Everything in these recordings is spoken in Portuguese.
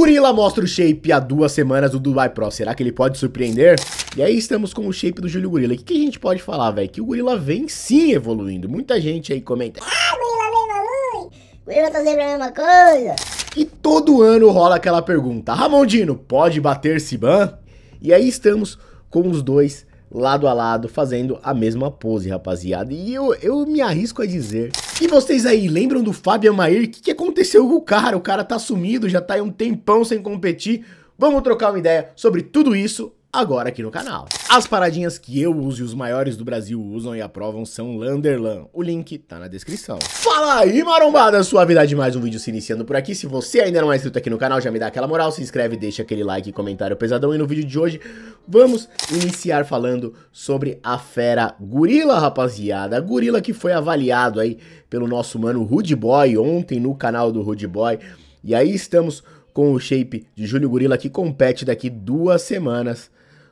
Gorila mostra o shape há duas semanas do Dubai Pro. Será que ele pode surpreender? E aí estamos com o shape do Júlio Gorila. O que, que a gente pode falar, velho? Que o Gorila vem sim evoluindo. Muita gente aí comenta. Ah, o Gorila vem O Gorila tá sempre a mesma coisa. E todo ano rola aquela pergunta. Ramondino, pode bater Siban? E aí estamos com os dois lado a lado, fazendo a mesma pose, rapaziada. E eu, eu me arrisco a dizer. E vocês aí, lembram do Fábio Maier O que, que aconteceu com o cara? O cara tá sumido, já tá aí um tempão sem competir. Vamos trocar uma ideia sobre tudo isso agora aqui no canal. As paradinhas que eu uso e os maiores do Brasil usam e aprovam são Landerlan. O link tá na descrição. Fala aí, marombada! Suavidade, mais um vídeo se iniciando por aqui. Se você ainda não é inscrito aqui no canal, já me dá aquela moral, se inscreve, deixa aquele like e comentário pesadão. E no vídeo de hoje, vamos iniciar falando sobre a fera gorila, rapaziada. gorila que foi avaliado aí pelo nosso mano Rude Boy ontem no canal do Rude Boy. E aí estamos com o shape de Júlio Gorila que compete daqui duas semanas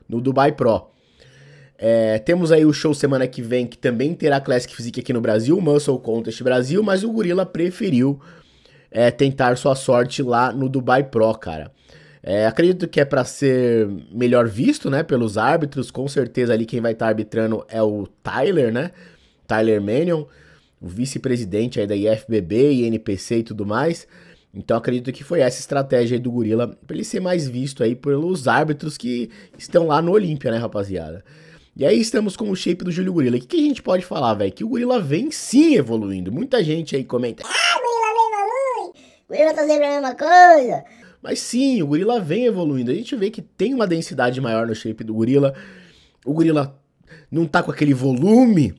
no Dubai Pro. É, temos aí o show semana que vem, que também terá Classic Physique aqui no Brasil, Muscle Contest Brasil, mas o Gorila preferiu é, tentar sua sorte lá no Dubai Pro, cara. É, acredito que é para ser melhor visto, né, pelos árbitros. Com certeza ali quem vai estar tá arbitrando é o Tyler, né? Tyler Mannion, o vice-presidente aí da IFBB e NPC e tudo mais. Então acredito que foi essa estratégia aí do Gorila para ele ser mais visto aí pelos árbitros que estão lá no Olímpia, né, rapaziada? E aí estamos com o shape do Júlio Gorila. O que, que a gente pode falar, velho? Que o Gorila vem sim evoluindo. Muita gente aí comenta. Ah, o Gorila evolui! O Gorila tá sempre a mesma coisa. Mas sim, o Gorila vem evoluindo. A gente vê que tem uma densidade maior no shape do Gorila. O Gorila não tá com aquele volume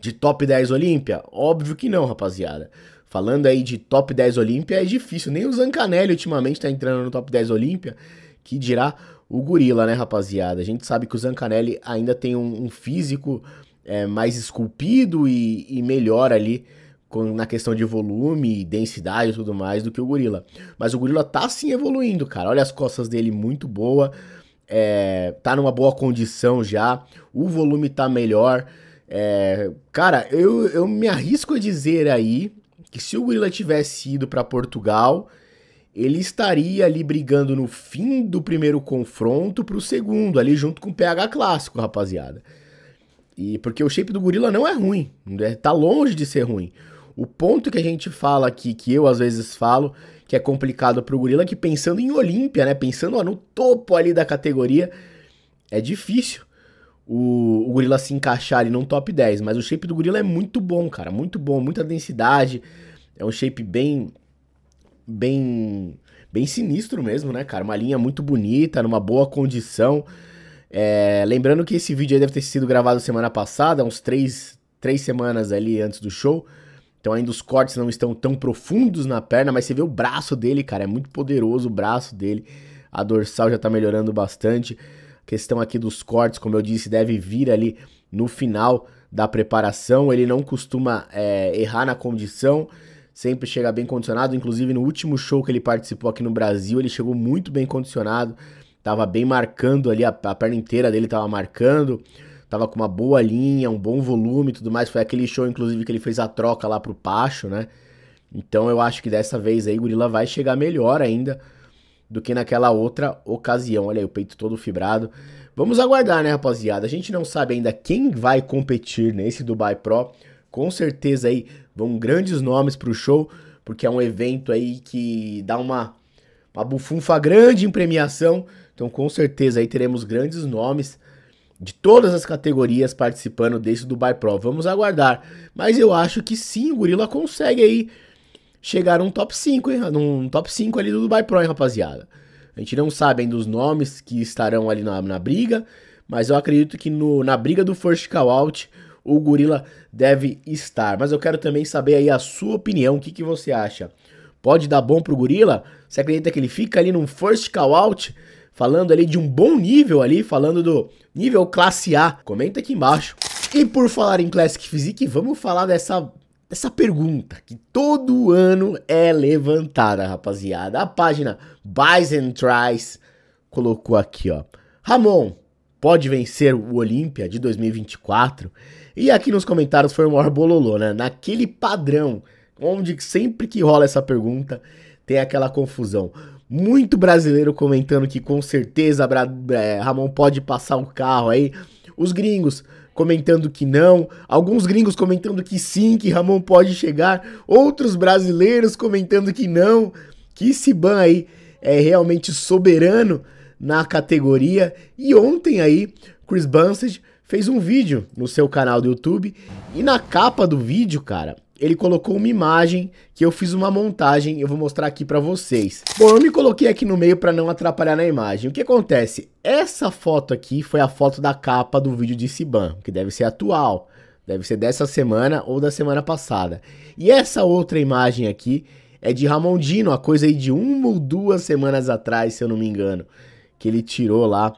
de top 10 Olímpia? Óbvio que não, rapaziada. Falando aí de top 10 Olímpia, é difícil. Nem o Zancanelli ultimamente tá entrando no top 10 Olímpia, que dirá o gorila, né, rapaziada? A gente sabe que o Zancanelli ainda tem um, um físico é, mais esculpido e, e melhor ali com, na questão de volume, densidade e tudo mais do que o gorila. Mas o gorila tá sim evoluindo, cara. Olha as costas dele muito boa. É, tá numa boa condição já. O volume tá melhor. É, cara, eu, eu me arrisco a dizer aí que se o gorila tivesse ido para Portugal, ele estaria ali brigando no fim do primeiro confronto para o segundo, ali junto com o PH clássico, rapaziada. E porque o shape do gorila não é ruim, é, tá longe de ser ruim. O ponto que a gente fala aqui, que eu às vezes falo, que é complicado pro gorila, é que pensando em Olímpia, né, pensando ó, no topo ali da categoria, é difícil o, o gorila se encaixar ali não top 10. Mas o shape do gorila é muito bom, cara. Muito bom, muita densidade. É um shape bem. bem. bem sinistro mesmo, né, cara? Uma linha muito bonita, numa boa condição. É, lembrando que esse vídeo aí deve ter sido gravado semana passada, uns três, três semanas ali antes do show. Então ainda os cortes não estão tão profundos na perna, mas você vê o braço dele, cara. É muito poderoso o braço dele. A dorsal já tá melhorando bastante questão aqui dos cortes, como eu disse, deve vir ali no final da preparação. Ele não costuma é, errar na condição, sempre chega bem condicionado. Inclusive, no último show que ele participou aqui no Brasil, ele chegou muito bem condicionado, tava bem marcando ali, a, a perna inteira dele tava marcando tava com uma boa linha, um bom volume e tudo mais. Foi aquele show, inclusive, que ele fez a troca lá o Pacho, né? Então eu acho que dessa vez aí o Gorila vai chegar melhor ainda do que naquela outra ocasião. Olha aí, o peito todo fibrado. Vamos aguardar, né, rapaziada? A gente não sabe ainda quem vai competir nesse Dubai Pro. Com certeza aí vão grandes nomes pro show, porque é um evento aí que dá uma, uma bufunfa grande em premiação. Então, com certeza aí teremos grandes nomes de todas as categorias participando desse Dubai Pro. Vamos aguardar. Mas eu acho que sim, o Gorila consegue aí chegaram um top 5, hein? Um top 5 ali do Dubai Pro, hein, rapaziada? A gente não sabe ainda os nomes que estarão ali na, na briga, mas eu acredito que no, na briga do First Call Out o Gorila deve estar. Mas eu quero também saber aí a sua opinião, o que, que você acha? Pode dar bom pro Gorila? Você acredita que ele fica ali num First Call Out? Falando ali de um bom nível ali, falando do nível classe A. Comenta aqui embaixo. E por falar em Classic Physique, vamos falar dessa essa pergunta que todo ano é levantada, rapaziada. A página Buys and Tries colocou aqui, ó. Ramon pode vencer o Olímpia de 2024? E aqui nos comentários foi o maior bololô, né? Naquele padrão, onde sempre que rola essa pergunta, tem aquela confusão. Muito brasileiro comentando que com certeza Ramon pode passar o carro aí. Os gringos comentando que não, alguns gringos comentando que sim, que Ramon pode chegar, outros brasileiros comentando que não, que esse ban aí é realmente soberano na categoria. E ontem aí, Chris Bunsage fez um vídeo no seu canal do YouTube e na capa do vídeo, cara, ele colocou uma imagem que eu fiz uma montagem, eu vou mostrar aqui para vocês. Bom, eu me coloquei aqui no meio para não atrapalhar na imagem. O que acontece? Essa foto aqui foi a foto da capa do vídeo de Siban, que deve ser atual, deve ser dessa semana ou da semana passada. E essa outra imagem aqui é de Ramondino, a coisa aí de uma ou duas semanas atrás, se eu não me engano, que ele tirou lá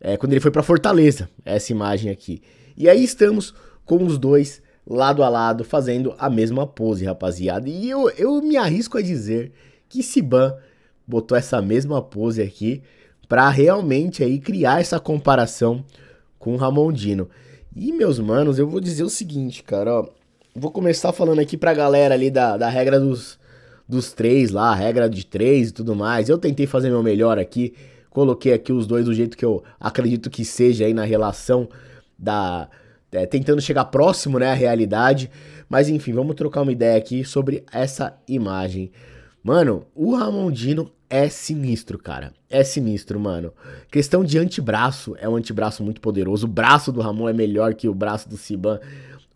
é, quando ele foi para Fortaleza, essa imagem aqui. E aí estamos com os dois lado a lado, fazendo a mesma pose, rapaziada. E eu, eu me arrisco a dizer que Siban botou essa mesma pose aqui para realmente aí criar essa comparação com o Ramondino. E meus manos, eu vou dizer o seguinte, cara, ó, vou começar falando aqui pra galera ali da, da regra dos, dos três lá, a regra de três e tudo mais. Eu tentei fazer meu melhor aqui, coloquei aqui os dois do jeito que eu acredito que seja aí na relação da é, tentando chegar próximo né, à realidade. Mas enfim, vamos trocar uma ideia aqui sobre essa imagem. Mano, o Ramondino é sinistro, cara. É sinistro, mano. Questão de antebraço, é um antebraço muito poderoso. O braço do Ramon é melhor que o braço do Siban.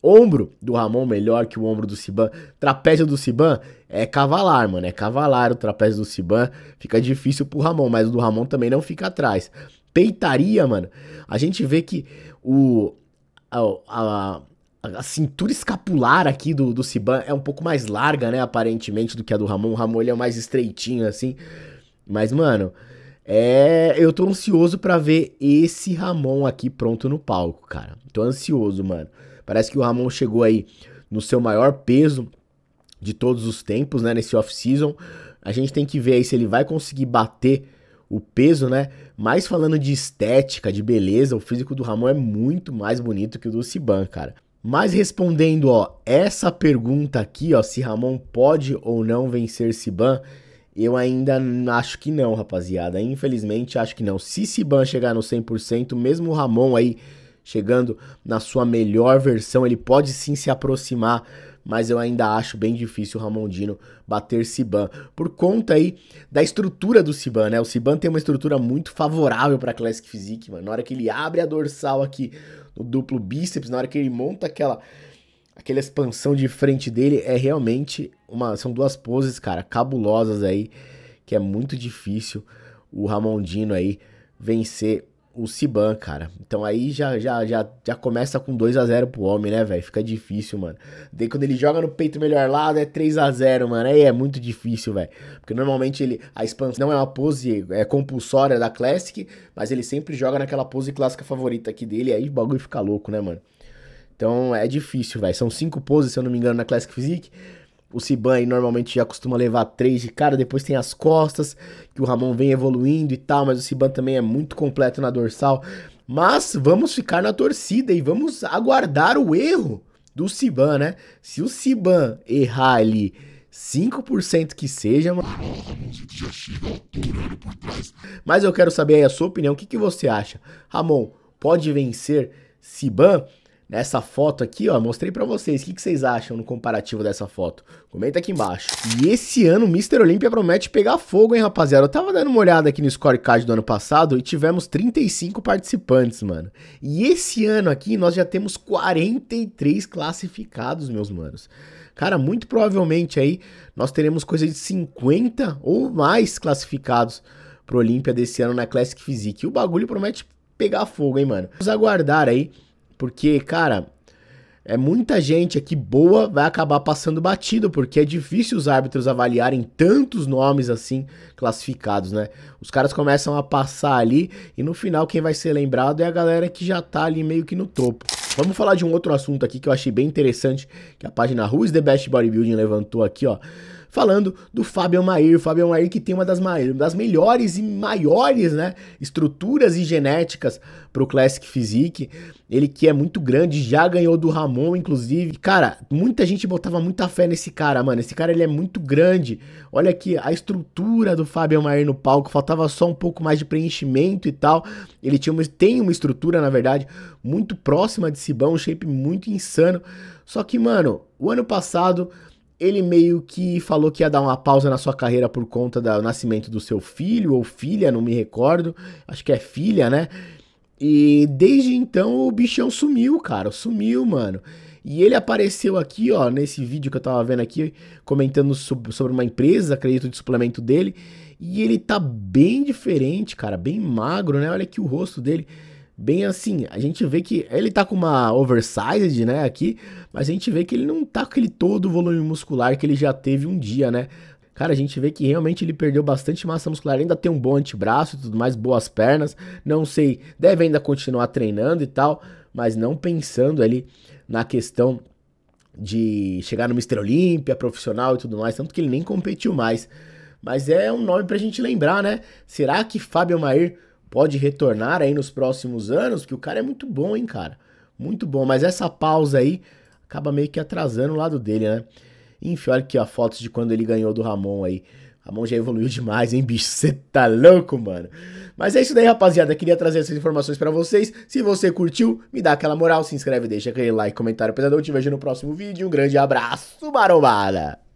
Ombro do Ramon melhor que o ombro do Siban. Trapézio do Siban é cavalar, mano. É cavalar o trapézio do Siban. Fica difícil pro Ramon, mas o do Ramon também não fica atrás. Peitaria, mano. A gente vê que o a, a, a cintura escapular aqui do, do Siban é um pouco mais larga, né? Aparentemente, do que a do Ramon. O Ramon ele é mais estreitinho, assim. Mas, mano, é, eu tô ansioso para ver esse Ramon aqui pronto no palco, cara. Tô ansioso, mano. Parece que o Ramon chegou aí no seu maior peso de todos os tempos, né? Nesse off-season. A gente tem que ver aí se ele vai conseguir bater o peso, né? Mas falando de estética, de beleza, o físico do Ramon é muito mais bonito que o do Siban, cara. Mas respondendo, ó, essa pergunta aqui, ó, se Ramon pode ou não vencer Siban, eu ainda acho que não, rapaziada. Infelizmente, acho que não. Se Siban chegar no 100%, mesmo o Ramon aí chegando na sua melhor versão, ele pode sim se aproximar mas eu ainda acho bem difícil o Ramondino bater Siban. Por conta aí da estrutura do Siban, né? O Siban tem uma estrutura muito favorável para Classic Physique, mano. Na hora que ele abre a dorsal aqui no duplo bíceps, na hora que ele monta aquela aquela expansão de frente dele é realmente uma são duas poses, cara, cabulosas aí, que é muito difícil o Ramondino aí vencer o Siban, cara. Então aí já já já, já começa com 2 a 0 pro homem, né, velho? Fica difícil, mano. Daí quando ele joga no peito melhor lado é 3 a 0, mano. Aí é muito difícil, velho. Porque normalmente ele a expansão não é uma pose é compulsória da Classic, mas ele sempre joga naquela pose clássica favorita aqui dele, aí o bagulho fica louco, né, mano? Então é difícil, velho. São cinco poses, se eu não me engano, na Classic Physique. O Siban aí normalmente já costuma levar três de cara, depois tem as costas, que o Ramon vem evoluindo e tal, mas o Siban também é muito completo na dorsal. Mas vamos ficar na torcida e vamos aguardar o erro do Siban, né? Se o Siban errar ali 5% que seja, Mas eu quero saber aí a sua opinião, o que, que você acha? Ramon, pode vencer Siban? nessa foto aqui, ó, mostrei para vocês. O que, que, vocês acham no comparativo dessa foto? Comenta aqui embaixo. E esse ano o Mr. Olímpia promete pegar fogo, hein, rapaziada? Eu tava dando uma olhada aqui no scorecard do ano passado e tivemos 35 participantes, mano. E esse ano aqui nós já temos 43 classificados, meus manos. Cara, muito provavelmente aí nós teremos coisa de 50 ou mais classificados pro Olímpia desse ano na Classic Physique. E o bagulho promete pegar fogo, hein, mano? Vamos aguardar aí porque, cara, é muita gente aqui boa vai acabar passando batido, porque é difícil os árbitros avaliarem tantos nomes assim classificados, né? Os caras começam a passar ali e no final quem vai ser lembrado é a galera que já tá ali meio que no topo. Vamos falar de um outro assunto aqui que eu achei bem interessante, que a página Who's the Best Bodybuilding levantou aqui, ó falando do Fábio O Fábio Maier que tem uma das, das melhores e maiores né, estruturas e genéticas para o Classic Physique. Ele que é muito grande, já ganhou do Ramon, inclusive. Cara, muita gente botava muita fé nesse cara, mano. Esse cara ele é muito grande. Olha aqui a estrutura do Fábio Maier no palco. Faltava só um pouco mais de preenchimento e tal. Ele tinha uma, tem uma estrutura, na verdade, muito próxima de Sibão, um shape muito insano. Só que, mano, o ano passado ele meio que falou que ia dar uma pausa na sua carreira por conta do nascimento do seu filho ou filha, não me recordo. Acho que é filha, né? E desde então o bichão sumiu, cara. Sumiu, mano. E ele apareceu aqui, ó, nesse vídeo que eu tava vendo aqui, comentando sobre uma empresa, acredito, de suplemento dele. E ele tá bem diferente, cara, bem magro, né? Olha aqui o rosto dele bem assim. A gente vê que ele tá com uma oversized, né, aqui, mas a gente vê que ele não tá com aquele todo volume muscular que ele já teve um dia, né? Cara, a gente vê que realmente ele perdeu bastante massa muscular, ainda tem um bom antebraço e tudo mais, boas pernas. Não sei, deve ainda continuar treinando e tal, mas não pensando ali na questão de chegar no Mr. Olímpia profissional e tudo mais, tanto que ele nem competiu mais. Mas é um nome pra gente lembrar, né? Será que Fábio Maier pode retornar aí nos próximos anos, que o cara é muito bom, hein, cara? Muito bom, mas essa pausa aí acaba meio que atrasando o lado dele, né? Enfim, olha aqui, a fotos de quando ele ganhou do Ramon aí. Ramon já evoluiu demais, hein, bicho? Você tá louco, mano? Mas é isso daí, rapaziada. Queria trazer essas informações para vocês. Se você curtiu, me dá aquela moral, se inscreve, deixa aquele like, comentário pesadão. Eu te vejo no próximo vídeo. Um grande abraço, marombada!